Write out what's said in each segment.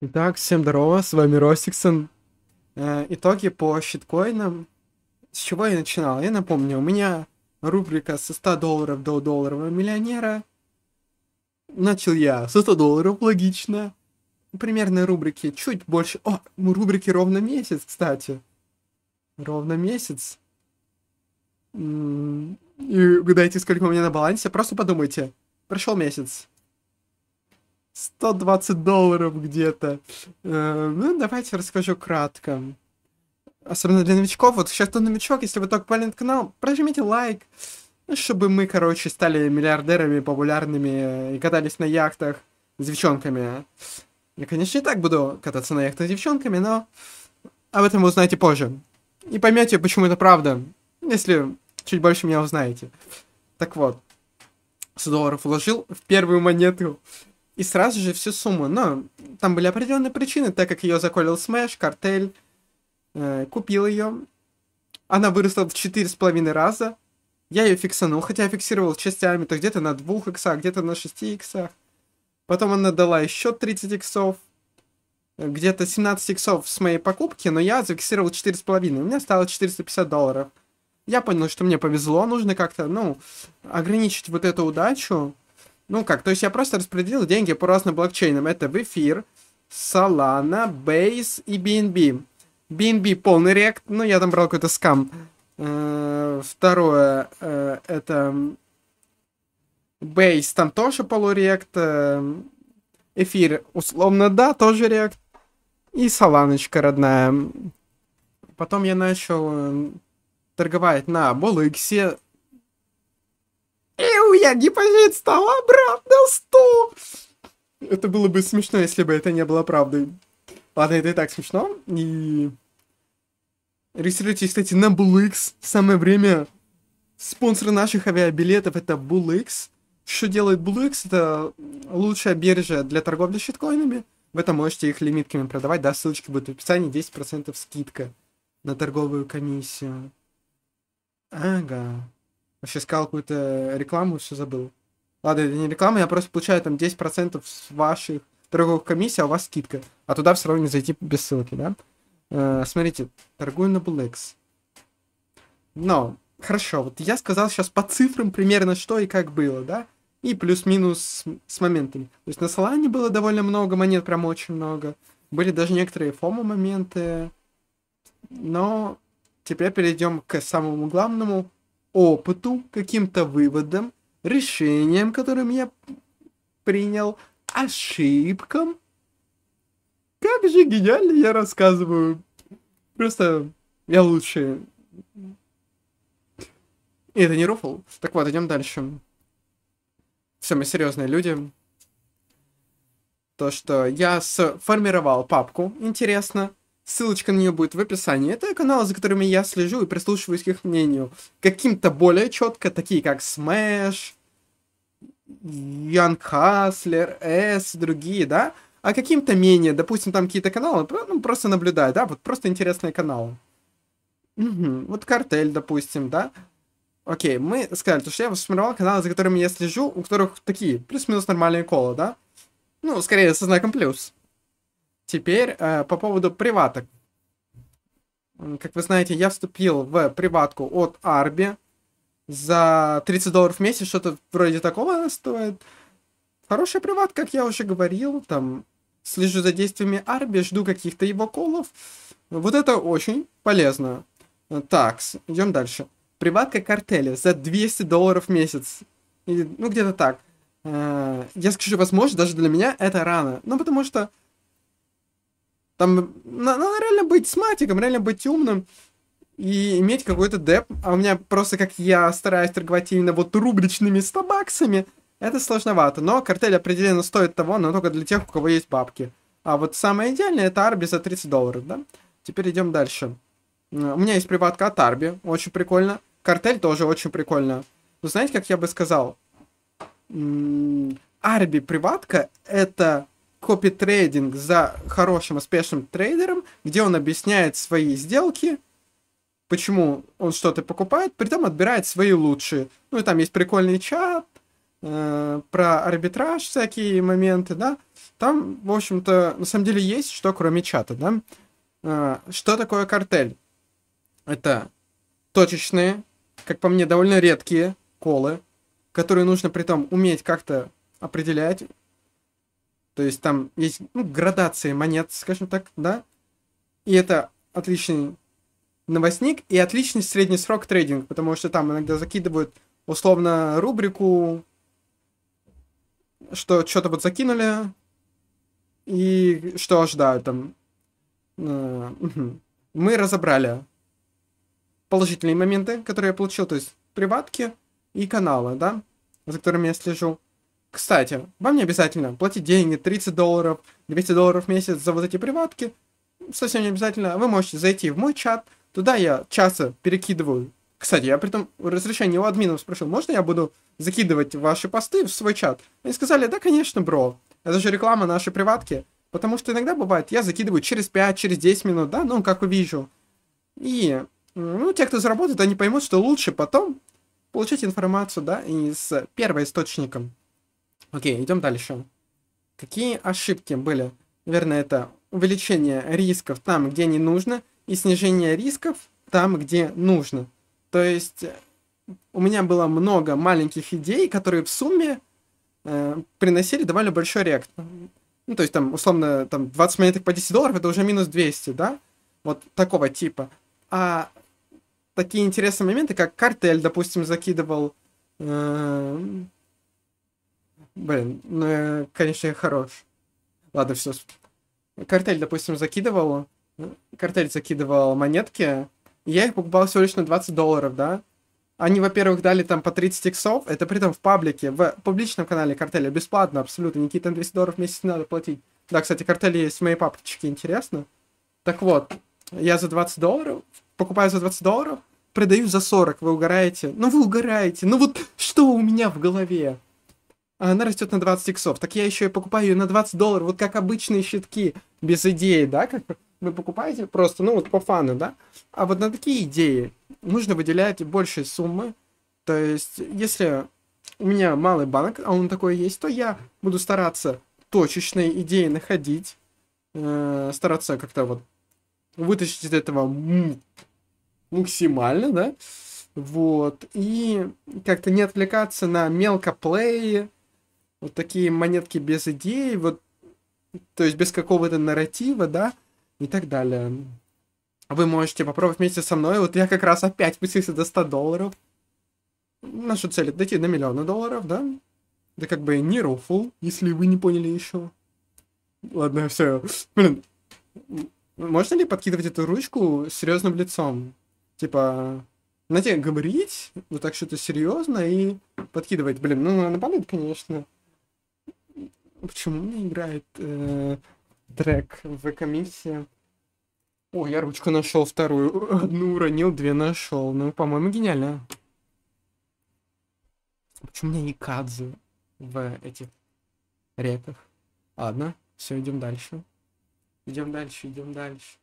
Итак, всем здорово, с вами Ростиксон. Э, итоги по щиткоинам. С чего я начинал? Я напомню, у меня рубрика со 100 долларов до долларового миллионера. Начал я со 100 долларов, логично. Примерно рубрики чуть больше... О, рубрики ровно месяц, кстати. Ровно месяц. И угадайте, сколько у меня на балансе. Просто подумайте. Прошел месяц. 120 долларов где-то. Э, ну, давайте расскажу кратко. Особенно для новичков. Вот сейчас кто новичок, если вы только попали на канал, прожмите лайк, ну, чтобы мы, короче, стали миллиардерами популярными э, и катались на яхтах с девчонками. Я, конечно, не так буду кататься на яхтах с девчонками, но об этом вы узнаете позже. И поймете, почему это правда, если чуть больше меня узнаете. Так вот, 100 долларов вложил в первую монету и сразу же всю сумму. Но там были определенные причины, так как ее заколил Smash, картель, э, купил ее. Она выросла в четыре с половиной раза. Я ее фиксанул, хотя я фиксировал частями, то где-то на 2 иксах, где-то на 6 иксах. Потом она дала еще 30 иксов. Э, где-то 17 иксов с моей покупки, но я зафиксировал 4,5. У меня стало 450 долларов. Я понял, что мне повезло, нужно как-то, ну, ограничить вот эту удачу ну как, то есть я просто распределил деньги по разным блокчейнам. Это в эфир, Solana, Base и BNB. BNB полный рект, ну я там брал какой-то скам. Э, второе, э, это Base, там тоже полурект. Э, эфир, условно, да, тоже реакт. И Соланочка родная. Потом я начал торговать на Болыксе, Иу, я депозит стал обратно, сто! Это было бы смешно, если бы это не было правдой. Ладно, это и так смешно. И... Регистрируйтесь, кстати, на BullX. Самое время. Спонсоры наших авиабилетов это BullX. Что делает BullX? Это лучшая биржа для торговли щиткоинами. Вы там можете их лимитками продавать. Да, ссылочки будут в описании. 10% скидка на торговую комиссию. Ага. Вообще сказал какую-то рекламу, все забыл. Ладно, это не реклама, я просто получаю там 10% с ваших торговых комиссий, а у вас скидка. А туда все равно не зайти без ссылки, да? Э, смотрите, торгую на BLX. Но, хорошо, вот я сказал сейчас по цифрам примерно что и как было, да? И плюс-минус с, моментами. То есть на Солане было довольно много монет, прям очень много. Были даже некоторые фома моменты. Но теперь перейдем к самому главному, опыту, каким-то выводам, решениям, которым я принял, ошибкам. Как же гениально я рассказываю. Просто я лучше. И это не рофл. Так вот, идем дальше. Все, мы серьезные люди. То, что я сформировал папку, интересно, Ссылочка на нее будет в описании. Это каналы, за которыми я слежу и прислушиваюсь к их мнению. Каким-то более четко, такие как Smash, Ян Хаслер, С, другие, да? А каким-то менее, допустим, там какие-то каналы, ну, просто наблюдаю, да? Вот просто интересные каналы. Угу. Вот картель, допустим, да? Окей, мы сказали, что я сформировал каналы, за которыми я слежу, у которых такие плюс-минус нормальные колы, да? Ну, скорее со знаком плюс. Теперь э, по поводу приваток. Как вы знаете, я вступил в приватку от Арби за 30 долларов в месяц, что-то вроде такого она стоит. Хорошая приватка, как я уже говорил, там слежу за действиями Арби, жду каких-то его колов. Вот это очень полезно. Так, идем дальше. Приватка картеля за 200 долларов в месяц. И, ну, где-то так. Э, я скажу, возможно, даже для меня это рано. Ну, потому что там надо реально быть сматиком, реально быть умным и иметь какой-то деп. А у меня просто, как я стараюсь торговать именно вот рубричными стабаксами, это сложновато. Но картель определенно стоит того, но только для тех, у кого есть бабки. А вот самое идеальное это Арби за 30 долларов, да? Теперь идем дальше. У меня есть приватка от Арби, очень прикольно. Картель тоже очень прикольно. Но знаете, как я бы сказал? Арби приватка это копи-трейдинг за хорошим, успешным трейдером, где он объясняет свои сделки, почему он что-то покупает, при этом отбирает свои лучшие. Ну и там есть прикольный чат, э, про арбитраж всякие моменты, да. Там, в общем-то, на самом деле есть что, кроме чата, да. Э, что такое картель? Это точечные, как по мне, довольно редкие колы, которые нужно при том уметь как-то определять, то есть там есть ну, градации монет, скажем так, да. И это отличный новостник и отличный средний срок трейдинг, потому что там иногда закидывают условно рубрику, что что-то вот закинули и что ожидают там. Э, Мы разобрали положительные моменты, которые я получил, то есть приватки и каналы, да, за которыми я слежу. Кстати, вам не обязательно платить деньги, 30 долларов, 200 долларов в месяц за вот эти приватки. Совсем не обязательно. Вы можете зайти в мой чат, туда я часто перекидываю. Кстати, я при этом разрешение у админов спросил, можно я буду закидывать ваши посты в свой чат? Они сказали, да, конечно, бро. Это же реклама нашей приватки. Потому что иногда бывает, я закидываю через 5, через 10 минут, да, ну, как увижу. И, ну, те, кто заработает, они поймут, что лучше потом получать информацию, да, из с источника. Окей, идем дальше. Какие ошибки были? Наверное, это увеличение рисков там, где не нужно, и снижение рисков там, где нужно. То есть э, у меня было много маленьких идей, которые в сумме э, приносили довольно большой рект. Ну, то есть там, условно, там 20 монеток по 10 долларов, это уже минус 200, да? Вот такого типа. А такие интересные моменты, как картель, допустим, закидывал э, Блин, ну, конечно, я хорош. Ладно, все. Картель, допустим, закидывал. Картель закидывал монетки. Я их покупал всего лишь на 20 долларов, да? Они, во-первых, дали там по 30 иксов. Это при том в паблике, в публичном канале картеля. Бесплатно, абсолютно. Никакие там 200 долларов в месяц не надо платить. Да, кстати, картели есть в моей папочке, интересно. Так вот, я за 20 долларов, покупаю за 20 долларов, продаю за 40, вы угораете. Ну вы угораете, ну вот что у меня в голове? А она растет на 20 иксов. Так я еще и покупаю ее на 20 долларов, вот как обычные щитки, без идеи, да, как вы покупаете просто, ну вот по фану, да. А вот на такие идеи нужно выделять большие суммы. То есть, если у меня малый банк, а он такой есть, то я буду стараться точечные идеи находить, э, стараться как-то вот вытащить из этого максимально, да, вот, и как-то не отвлекаться на мелкоплеи, вот такие монетки без идей, вот, то есть без какого-то нарратива, да, и так далее. Вы можете попробовать вместе со мной, вот я как раз опять спустился до 100 долларов. Наша цель дойти до миллиона долларов, да? Да как бы не рофл, если вы не поняли еще. Ладно, все. Блин, можно ли подкидывать эту ручку серьезным лицом? Типа, знаете, говорить вот так что-то серьезно и подкидывать. Блин, ну она болит, конечно. Почему не играет э, трек в комиссии? О, я ручку нашел вторую. Одну уронил, две нашел. Ну, по-моему, гениально. Почему у меня Никадзе в этих реках? Ладно, все, идем дальше. Идем дальше, идем дальше.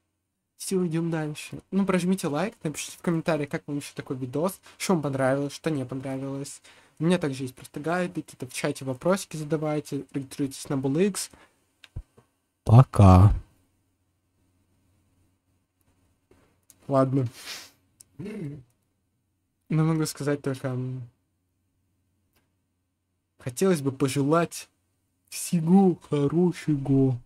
Все, идем дальше. Ну, прожмите лайк, напишите в комментариях, как вам еще такой видос, что вам понравилось, что не понравилось. У меня также есть просто гайды, какие-то в чате вопросики задавайте, регистрируйтесь на BullX. Пока. Ладно. Но ну, могу сказать только... Хотелось бы пожелать всего хорошего.